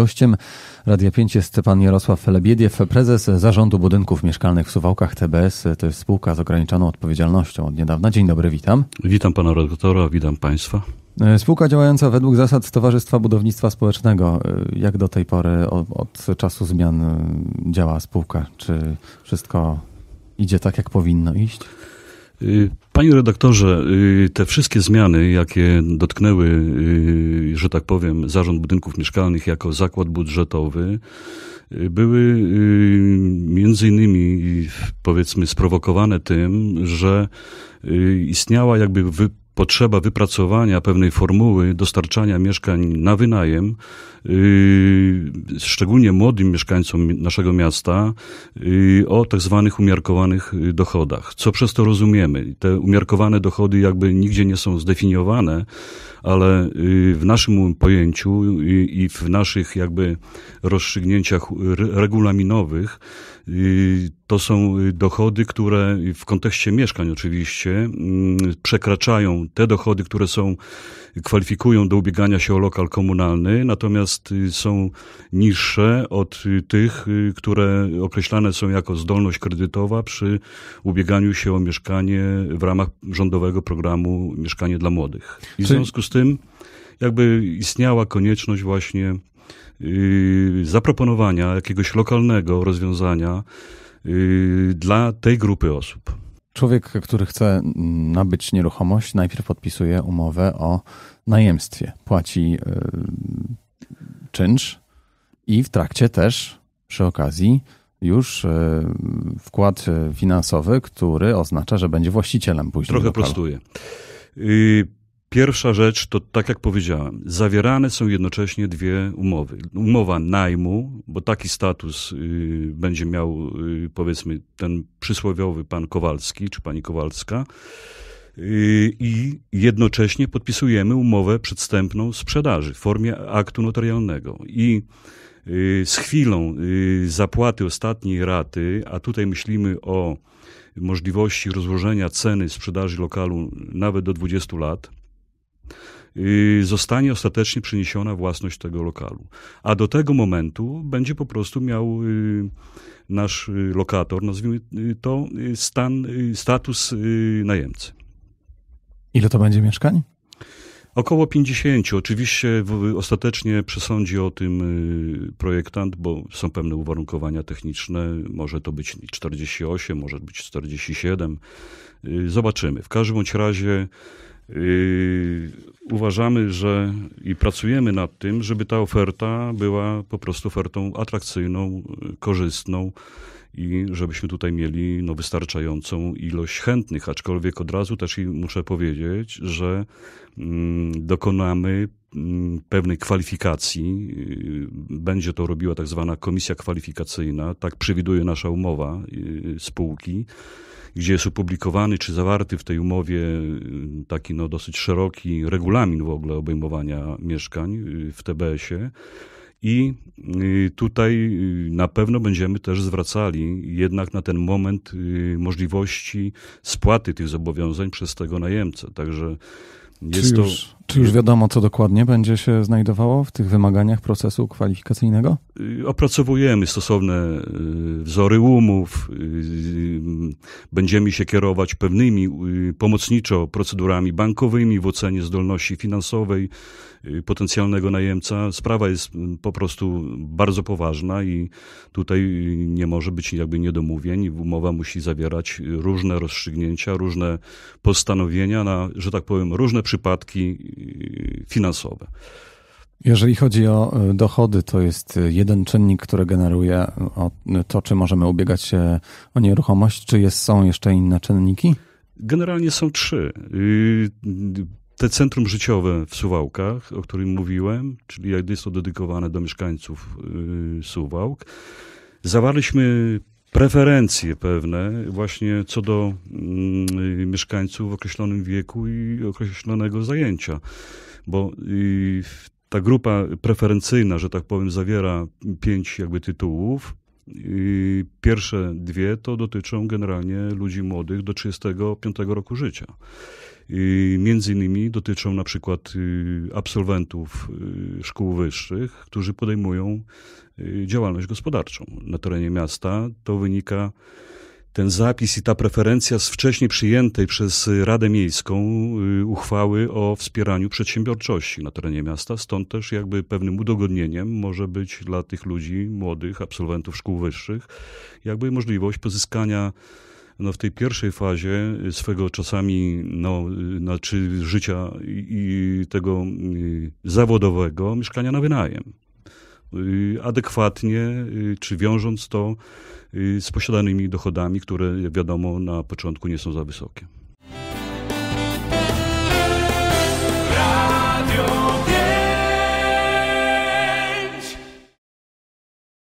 Gościem Radia 5 jest pan Jarosław Lebiediew, prezes Zarządu Budynków Mieszkalnych w Suwałkach TBS. To jest spółka z ograniczoną odpowiedzialnością od niedawna. Dzień dobry, witam. Witam pana redaktora, witam państwa. E, spółka działająca według zasad Towarzystwa Budownictwa Społecznego. E, jak do tej pory od, od czasu zmian e, działa spółka? Czy wszystko idzie tak, jak powinno iść? Y, panie redaktorze, y, te wszystkie zmiany, jakie dotknęły, y, że tak powiem, zarząd budynków mieszkalnych jako zakład budżetowy, były między innymi powiedzmy sprowokowane tym, że istniała jakby potrzeba wypracowania pewnej formuły dostarczania mieszkań na wynajem, yy, szczególnie młodym mieszkańcom naszego miasta, yy, o tak zwanych umiarkowanych yy, dochodach. Co przez to rozumiemy? Te umiarkowane dochody jakby nigdzie nie są zdefiniowane, ale w naszym pojęciu i w naszych jakby rozstrzygnięciach regulaminowych to są y, dochody, które w kontekście mieszkań oczywiście mm, przekraczają te dochody, które są, kwalifikują do ubiegania się o lokal komunalny, natomiast y, są niższe od y, tych, które określane są jako zdolność kredytowa przy ubieganiu się o mieszkanie w ramach rządowego programu Mieszkanie dla Młodych. I w związku z tym jakby istniała konieczność właśnie zaproponowania jakiegoś lokalnego rozwiązania, Y, dla tej grupy osób. Człowiek, który chce mm, nabyć nieruchomość, najpierw podpisuje umowę o najemstwie. Płaci y, czynsz i w trakcie też przy okazji już y, wkład finansowy, który oznacza, że będzie właścicielem później. Trochę lokalu. Pierwsza rzecz to, tak jak powiedziałem, zawierane są jednocześnie dwie umowy. Umowa najmu, bo taki status y, będzie miał, y, powiedzmy, ten przysłowiowy pan Kowalski czy pani Kowalska. Y, I jednocześnie podpisujemy umowę przedstępną sprzedaży w formie aktu notarialnego. I y, z chwilą y, zapłaty ostatniej raty, a tutaj myślimy o możliwości rozłożenia ceny sprzedaży lokalu nawet do 20 lat, Y, zostanie ostatecznie przeniesiona własność tego lokalu. A do tego momentu będzie po prostu miał y, nasz y, lokator, nazwijmy to, stan, status najemcy. Ile to będzie mieszkań? Około 50. Oczywiście ostatecznie przesądzi o tym projektant, bo są pewne uwarunkowania techniczne. Może to być 48, może być 47. Zobaczymy. W każdym bądź razie Yy, uważamy, że i pracujemy nad tym, żeby ta oferta była po prostu ofertą atrakcyjną, korzystną i żebyśmy tutaj mieli no, wystarczającą ilość chętnych, aczkolwiek od razu też i muszę powiedzieć, że mm, dokonamy Mm, pewnej kwalifikacji. Y, będzie to robiła tak zwana komisja kwalifikacyjna, tak przewiduje nasza umowa y, spółki, gdzie jest opublikowany czy zawarty w tej umowie y, taki no, dosyć szeroki regulamin w ogóle obejmowania mieszkań w TBS-ie. I tutaj na pewno będziemy też zwracali jednak na ten moment możliwości spłaty tych zobowiązań przez tego najemcę. Także jest to czy już wiadomo, co dokładnie będzie się znajdowało w tych wymaganiach procesu kwalifikacyjnego? Y, opracowujemy stosowne y, wzory umów, y, będziemy się kierować pewnymi pomocniczo procedurami bankowymi w ocenie zdolności finansowej potencjalnego najemca. Sprawa jest mm, po prostu bardzo poważna i tutaj nie może być jakby niedomówień. Umowa musi zawierać różne rozstrzygnięcia, różne postanowienia na, że tak powiem, różne przypadki finansowe. Jeżeli chodzi o e, dochody, to jest e, jeden czynnik, który generuje to, czy możemy ubiegać się o nieruchomość, czy jest, są jeszcze inne czynniki? Generalnie są trzy. Y, te centrum życiowe w Suwałkach, o którym mówiłem, czyli jest to dedykowane do mieszkańców y, Suwałk. Zawarliśmy preferencje pewne właśnie co do mm, mieszkańców w określonym wieku i określonego zajęcia, bo ta grupa preferencyjna, że tak powiem, zawiera pięć jakby tytułów. Pierwsze dwie to dotyczą generalnie ludzi młodych do 35 roku życia. Między innymi dotyczą na przykład y, absolwentów y, szkół wyższych, którzy podejmują y, działalność gospodarczą na terenie miasta. To wynika ten zapis i ta preferencja z wcześniej przyjętej przez Radę Miejską uchwały o wspieraniu przedsiębiorczości na terenie miasta. Stąd też jakby pewnym udogodnieniem może być dla tych ludzi młodych, absolwentów szkół wyższych, jakby możliwość pozyskania no w tej pierwszej fazie y, swego czasami no, y, znaczy życia i tego y, zawodowego mieszkania na wynajem. Adekwatnie, czy wiążąc to z posiadanymi dochodami, które wiadomo na początku nie są za wysokie.